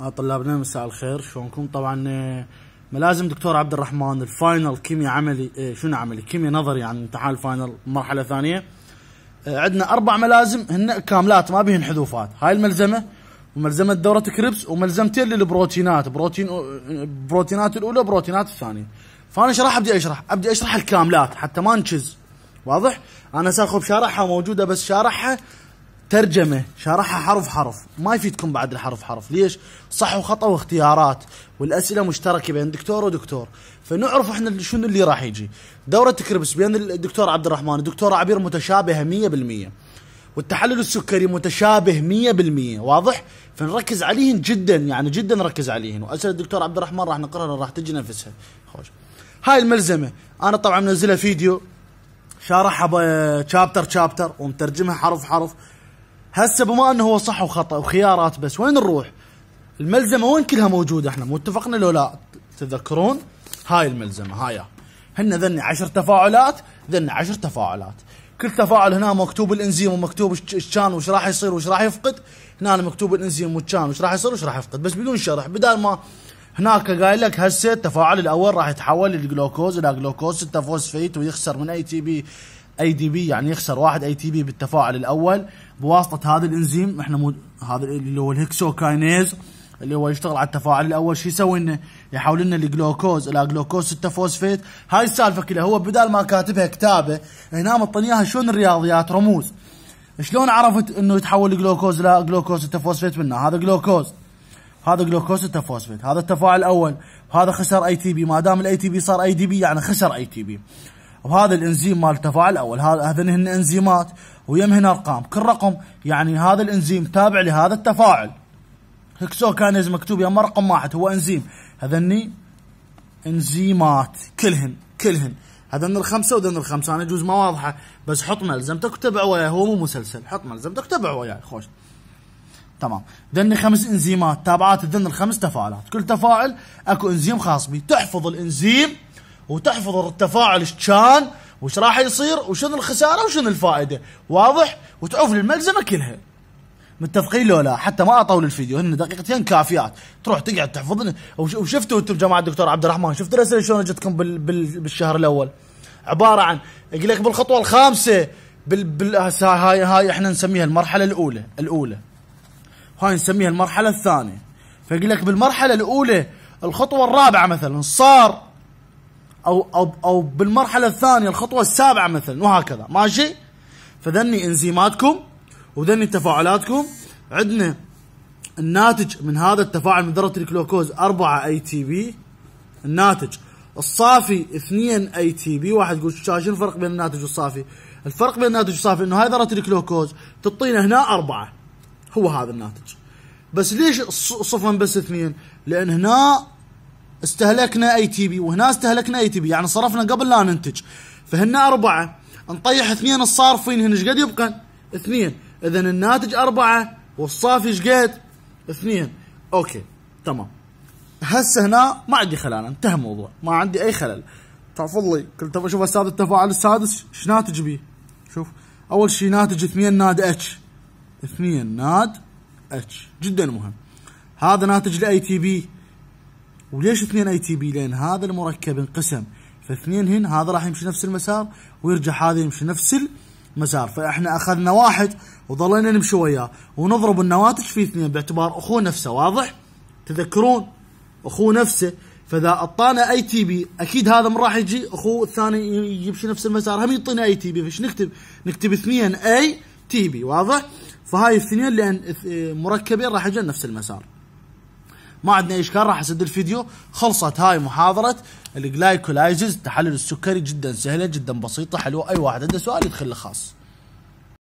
آه، طلابنا مساء الخير شلونكم طبعا آه، ملازم دكتور عبد الرحمن الفاينل كيمياء عملي آه، شنو عملي كيمياء نظري يعني امتحان فاينل مرحله ثانيه عندنا اربع ملازم هن كاملات ما بهن حذوفات هاي الملزمه وملزمه دوره كريبس وملزمتين للبروتينات بروتين بروتينات الاولى بروتينات الثانيه فانا ايش راح ابدي اشرح ابدي اشرح الكاملات حتى ما نشز واضح انا ساخذ شارحها موجوده بس شارحها ترجمة شرحها حرف حرف ما يفيدكم بعد الحرف حرف ليش صح وخطأ واختيارات والأسئلة مشتركة بين دكتور ودكتور فنعرف احنا شنو اللي راح يجي دورة كريبس بين الدكتور عبد الرحمن والدكتور عبير متشابهة مية بالمية والتحلل السكري متشابه مية بالمية واضح فنركز عليهن جدا يعني جدا نركز عليهن وأسئلة الدكتور عبد الرحمن راح نقرأها راح تجي نفسها خوش هاي الملزمة أنا طبعا منزلها فيديو شارحها شابتر شابتر ومترجمها حرف حرف هسه بما انه هو صح وخطا وخيارات بس وين نروح؟ الملزمه وين كلها موجوده احنا مو اتفقنا لو لا تتذكرون هاي الملزمه هاي هن ذني عشر تفاعلات ذني عشر تفاعلات كل تفاعل هنا مكتوب الانزيم ومكتوب الشان وش راح يصير وش راح يفقد هنا مكتوب الانزيم والشان وش راح يصير وش راح يفقد بس بدون شرح بدال ما هناك قايل لك هسه التفاعل الاول راح يتحول الجلوكوز الى جلوكوز 6 فوسفيت ويخسر من اي تي بي اي دي بي يعني يخسر واحد اي تي بي بالتفاعل الاول بواسطه هذا الانزيم احنا مو هذا اللي هو الهكسوكاينيز اللي هو يشتغل على التفاعل الاول شو يسوي لنا؟ يحول لنا الجلوكوز الى جلوكوز 6 فوسفيت هاي السالفه كلها هو بدال ما كاتبها كتابه هنا مطني اياها شلون الرياضيات رموز شلون عرفت انه يتحول الجلوكوز الى جلوكوز 6 فوسفيت منه هذا جلوكوز هذا جلوكوز وتافوسفيت هذا التفاعل الاول هذا خسر اي تي بي ما دام الاي تي بي صار اي دي بي يعني خسر اي تي بي وهذا الانزيم مال التفاعل الاول هذا هن انزيمات ويمهن ارقام كل رقم يعني هذا الانزيم تابع لهذا التفاعل هكسوكانيز مكتوب يا رقم واحد هو انزيم هذني انزيمات كلهن كلهن هذن الخمسه وذن الخمسه انا جوز ما واضحه بس حط ملزمتك وتبع وياه هو مو مسلسل حط ملزمتك وتبع وياه خوش تمام دن خمس انزيمات تابعات الدن الخمس تفاعلات كل تفاعل اكو انزيم خاص بي تحفظ الانزيم وتحفظ التفاعل ايش كان وش راح يصير وشنو الخساره وشنو الفائده واضح وتعوف للملزمه كلها متفقين لو لا حتى ما اطول الفيديو هن دقيقتين كافيات تروح تقعد تحفظ وشفتوا انتم جماعه الدكتور عبد الرحمن شفتوا الاسئله شلون اجتكم بال بال بالشهر الاول عباره عن يقول لك بالخطوه الخامسه بال بال هاي هاي احنا نسميها المرحله الاولى الاولى هاي نسميها المرحله الثانيه فيقول لك بالمرحله الاولى الخطوه الرابعه مثلا صار او او او بالمرحله الثانيه الخطوه السابعه مثلا وهكذا ماشي فذني انزيماتكم وذني تفاعلاتكم عندنا الناتج من هذا التفاعل من ذره الجلوكوز 4 اي تي بي الناتج الصافي 2 اي تي بي واحد يقول شنو الفرق بين الناتج والصافي؟ الفرق بين الناتج والصافي انه هاي ذره الجلوكوز تعطينا هنا اربعه هو هذا الناتج بس ليش صفن بس اثنين لان هنا استهلكنا اي تي بي وهنا استهلكنا اي تي بي يعني صرفنا قبل لا ننتج فهن اربعه نطيح اثنين الصارفين هن ايش قد يبقى؟ اثنين اذا الناتج اربعه والصافي ايش قد؟ اثنين اوكي تمام هسه هنا ما عندي خلل انتهى الموضوع ما عندي اي خلل تحفظ طيب، لي كنت شوف هسه التفاعل السادس ايش ناتج بيه؟ شوف اول شيء ناتج اثنين ناد اتش اثنين ناد اتش جدا مهم هذا ناتج لاي تي بي وليش اثنين اي تي بي لان هذا المركب انقسم فاثنين هن هذا راح يمشي نفس المسار ويرجع هذا يمشي نفس المسار فاحنا اخذنا واحد وظلينا نمشي وياه ونضرب النواتج في اثنين باعتبار اخوه نفسه واضح تذكرون اخوه نفسه فاذا اعطانا اي تي بي اكيد هذا من راح يجي اخوه الثاني يمشي نفس المسار هم يعطينا اي تي بي فايش نكتب؟ نكتب اثنين اي تي بي واضح؟ فهاي الاثنين لان مركبين راح يجون نفس المسار ما عندنا اشكال راح اسد الفيديو خلصت هاي محاضره الجلايكولايزز تحلل السكري جدا سهله جدا بسيطه حلوه اي واحد عنده سؤال يدخل خاص